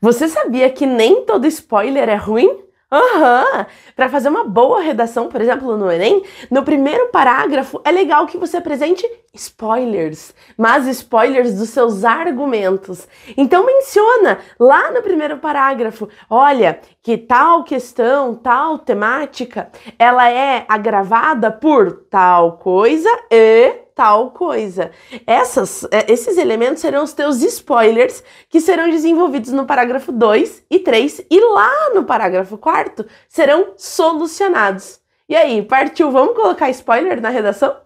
Você sabia que nem todo spoiler é ruim? Aham! Uhum. Para fazer uma boa redação, por exemplo, no Enem, no primeiro parágrafo é legal que você apresente spoilers, mas spoilers dos seus argumentos. Então menciona lá no primeiro parágrafo, olha, que tal questão, tal temática, ela é agravada por tal coisa e tal coisa. Essas, é, esses elementos serão os teus spoilers que serão desenvolvidos no parágrafo 2 e 3 e lá no parágrafo 4 serão solucionados. E aí, partiu? Vamos colocar spoiler na redação?